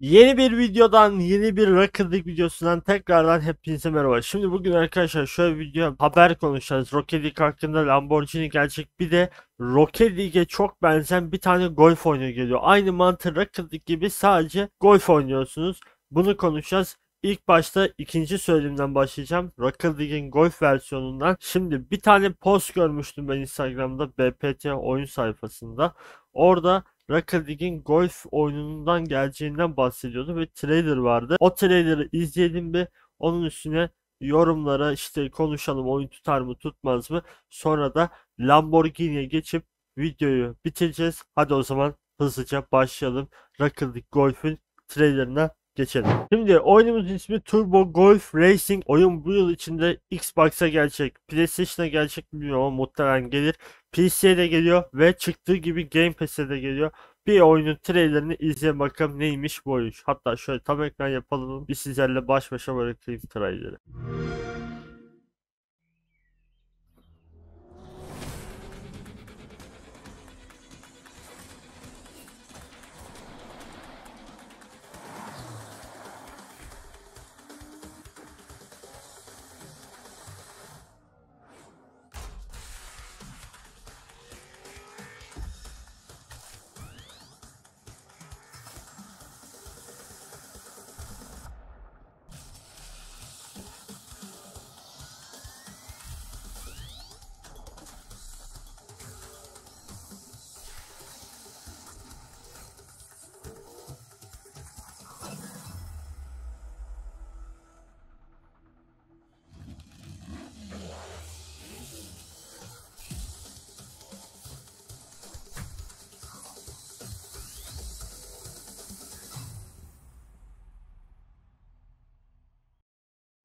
Yeni bir videodan, yeni bir Rocket videosundan tekrardan hepinize merhaba. Şimdi bugün arkadaşlar şöyle bir video haber konuşacağız. Rocket League hakkında Lamborghini gelecek bir de Rocket League'e çok benzeyen bir tane golf oyunu geliyor. Aynı mantık Rocket League gibi sadece golf oynuyorsunuz. Bunu konuşacağız. İlk başta ikinci söylediğimden başlayacağım. Rocket League'in golf versiyonundan. Şimdi bir tane post görmüştüm ben Instagram'da BPT oyun sayfasında. Orada Rocket League'in golf oyunundan geleceğinden bahsediyordu ve trailer vardı. O trailer'ı izledim ve onun üstüne yorumlara işte konuşalım oyun tutar mı tutmaz mı. Sonra da Lamborghini'ye geçip videoyu bitireceğiz. Hadi o zaman hızlıca başlayalım. Rocket League Golf'ün trailerına geçelim. Şimdi oyunumuzun ismi Turbo Golf Racing. Oyun bu yıl içinde Xbox'a gelecek, PlayStation'a gelecek bilmiyorum ama muhtemelen gelir. PC'ye de geliyor ve çıktığı gibi Game Pass'e de geliyor. Bir oyunun trailerini izleyelim bakalım neymiş bu oyun. Hatta şöyle tam ekran yapalım. Bir sizlerle baş başa bırakayım trailerı.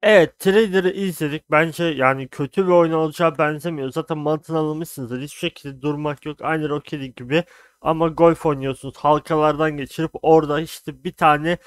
Evet trailer'ı izledik. Bence yani kötü bir oyun olacağı benzemiyor. Zaten mantığını alınmışsınızdır. Hiçbir şekilde durmak yok. Aynı Rocket gibi. Ama golf oynuyorsunuz. Halkalardan geçirip orada işte bir tane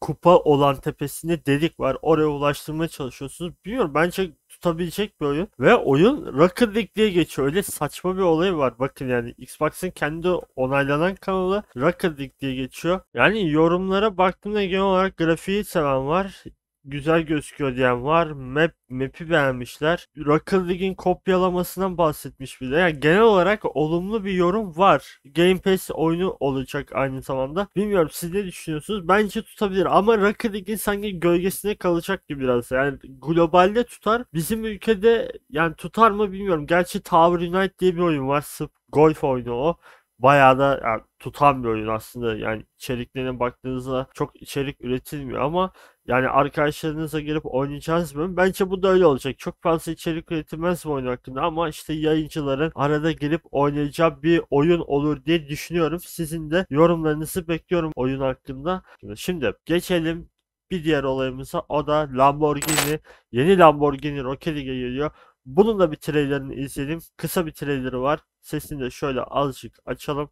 kupa olan tepesinde delik var. Oraya ulaştırmaya çalışıyorsunuz. Bilmiyorum bence tutabilecek bir oyun. Ve oyun Rocket League diye geçiyor. Öyle saçma bir olay var. Bakın yani Xbox'ın kendi onaylanan kanalı Rocket League diye geçiyor. Yani yorumlara baktığımda genel olarak grafiği seven var güzel gözüküyor diyen var. Map map'i beğenmişler. Rocket League'in kopyalamasından bahsetmiş bir de. Yani genel olarak olumlu bir yorum var. Game Pass oyunu olacak aynı zamanda. Bilmiyorum siz ne düşünüyorsunuz? Bence tutabilir ama Rocket League'in sanki gölgesinde kalacak gibi biraz. Yani globalde tutar. Bizim ülkede yani tutar mı bilmiyorum. Gerçi Tower Unite diye bir oyun var. Sırf golf oyunu o bayağı da yani, tutan bir oyun aslında. Yani içeriklerine baktığınızda çok içerik üretilmiyor ama yani arkadaşlarınızla gelip oynayacağınız mı? Bence bu da öyle olacak. Çok fazla içerik üretilmez bu oyun hakkında ama işte yayıncıların arada gelip oynayacağı bir oyun olur diye düşünüyorum. Sizin de yorumlarınızı bekliyorum oyun hakkında. Şimdi geçelim bir diğer olayımıza o da Lamborghini. Yeni Lamborghini Rocket geliyor. Bunun da bir trailerini izledim. Kısa bir traileri var. Sesini de şöyle azıcık açalım.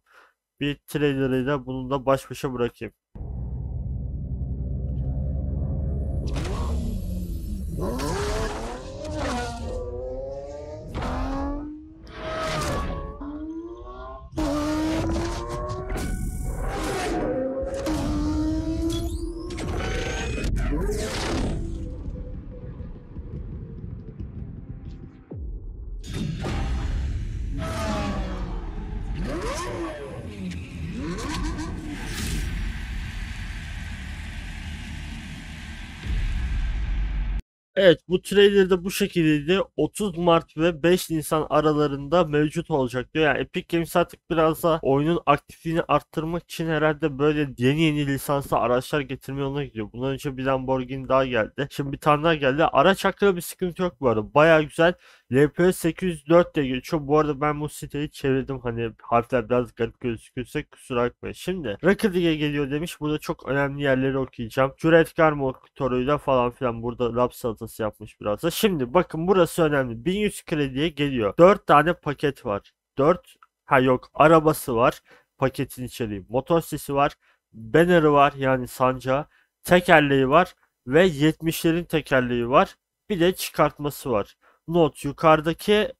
Bir trailerıyla bunu da baş başa bırakayım. Evet bu trailer de bu şekildeydi. 30 Mart ve 5 Nisan aralarında mevcut olacak diyor. Yani Epic Games artık biraz da oyunun aktifliğini arttırmak için herhalde böyle yeni yeni lisanslı araçlar getirme yoluna gidiyor. Bundan önce bir Lamborghini daha geldi. Şimdi bir tane daha geldi. Araç hakkında bir sıkıntı yok bu arada. Baya güzel. LP 804 diye geçiyor. Bu arada ben bu siteyi çevirdim. Hani harfler biraz garip gözükürse kusura bakmayın. Şimdi Rocket League geliyor demiş. Burada çok önemli yerleri okuyacağım. Cüretkar motoruyla falan filan burada Lapsat'ı salatası yapmış biraz da. Şimdi bakın burası önemli. 1100 krediye geliyor. 4 tane paket var. 4 ha yok arabası var. Paketin içeriği. Motor sesi var. Banner'ı var yani sancağı. Tekerleği var. Ve 70'lerin tekerleği var. Bir de çıkartması var. Not yukarıdaki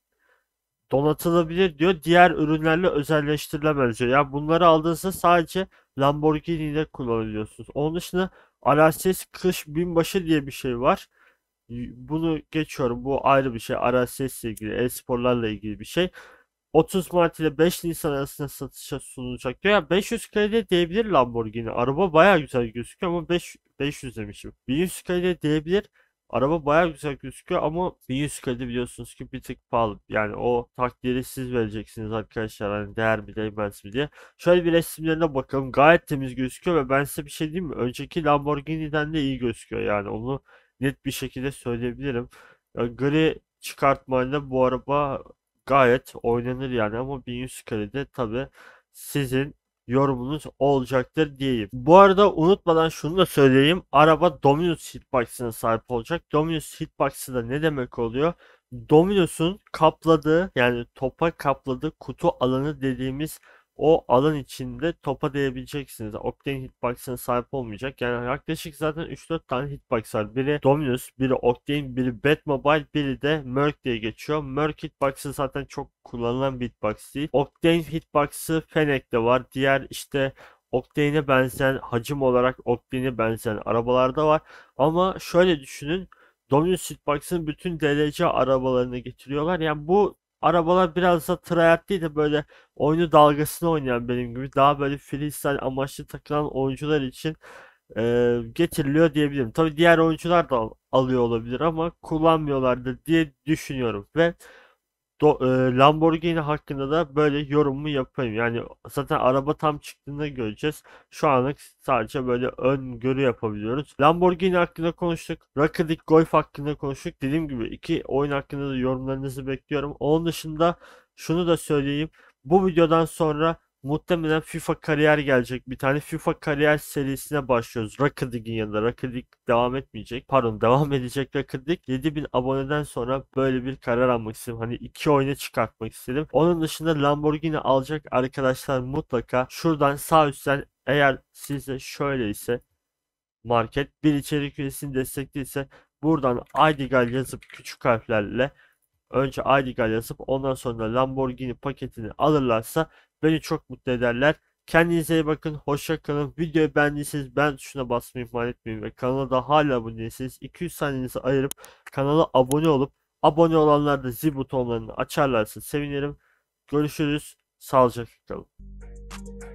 donatılabilir diyor. Diğer ürünlerle özelleştirilemez diyor. Yani bunları aldığınızda sadece Lamborghini'de kullanabiliyorsunuz. Onun dışında Alasis Kış Binbaşı diye bir şey var. Bunu geçiyorum. Bu ayrı bir şey. RSS ile ilgili, e-sporlarla ilgili bir şey. 30 Mart ile 5 Nisan arasında satışa sunulacak diyor. Yani 500 kredi diyebilir Lamborghini. Araba bayağı güzel gözüküyor ama 5, 500 demişim. 1100 kredi diyebilir. Araba bayağı güzel gözüküyor ama 1100 kredi biliyorsunuz ki bir tık pahalı. Yani o takdiri siz vereceksiniz arkadaşlar. Hani değer mi değmez mi diye. Şöyle bir resimlerine bakalım. Gayet temiz gözüküyor ve ben size bir şey diyeyim mi? Önceki Lamborghini'den de iyi gözüküyor yani. Onu net bir şekilde söyleyebilirim. Yani Gri çıkartmayla bu araba gayet oynanır yani ama 1100 kalede tabi sizin yorumunuz olacaktır diyeyim. Bu arada unutmadan şunu da söyleyeyim. Araba Dominus hitbox'ına sahip olacak. Dominus hitbox'ı da ne demek oluyor? Dominus'un kapladığı yani topa kapladığı kutu alanı dediğimiz o alan içinde topa değebileceksiniz. Octane hitbox'ına sahip olmayacak. Yani yaklaşık zaten 3-4 tane hitbox var. Biri Dominus, biri Octane, biri Batmobile, biri de Merc diye geçiyor. Merc hitbox'ı zaten çok kullanılan bir hitbox değil. Octane hitbox'ı Fennec'te var. Diğer işte Octane'e benzeyen, hacim olarak Octane'e benzeyen arabalarda var. Ama şöyle düşünün. Dominus Hitbox'ın bütün DLC arabalarını getiriyorlar. Yani bu arabalar biraz da tryhard değil de böyle oyunu dalgasını oynayan benim gibi daha böyle freestyle amaçlı takılan oyuncular için e, getiriliyor diyebilirim. Tabi diğer oyuncular da alıyor olabilir ama kullanmıyorlardı diye düşünüyorum ve Do, e, Lamborghini hakkında da böyle yorumumu yapayım. Yani zaten araba tam çıktığında göreceğiz. Şu anlık sadece böyle ön öngörü yapabiliyoruz. Lamborghini hakkında konuştuk. Rocket League Golf hakkında konuştuk. Dediğim gibi iki oyun hakkında da yorumlarınızı bekliyorum. Onun dışında şunu da söyleyeyim. Bu videodan sonra muhtemelen FIFA kariyer gelecek. Bir tane FIFA kariyer serisine başlıyoruz. Rocket League'in yanında. Rocket League devam etmeyecek. Pardon devam edecek Rocket League. 7000 aboneden sonra böyle bir karar almak istedim. Hani iki oyunu çıkartmak istedim. Onun dışında Lamborghini alacak arkadaşlar mutlaka şuradan sağ üstten eğer sizde şöyle ise market bir içerik üyesini destekliyse buradan Aydigal yazıp küçük harflerle önce Aydigal yazıp ondan sonra Lamborghini paketini alırlarsa beni çok mutlu ederler. Kendinize iyi bakın. Hoşça kalın. Videoyu beğendiyseniz ben tuşuna basmayı ihmal etmeyin ve kanala da hala abone değilseniz 200 saniyenizi ayırıp kanala abone olup abone olanlar da zil butonlarını açarlarsa sevinirim. Görüşürüz. Sağlıcakla kalın.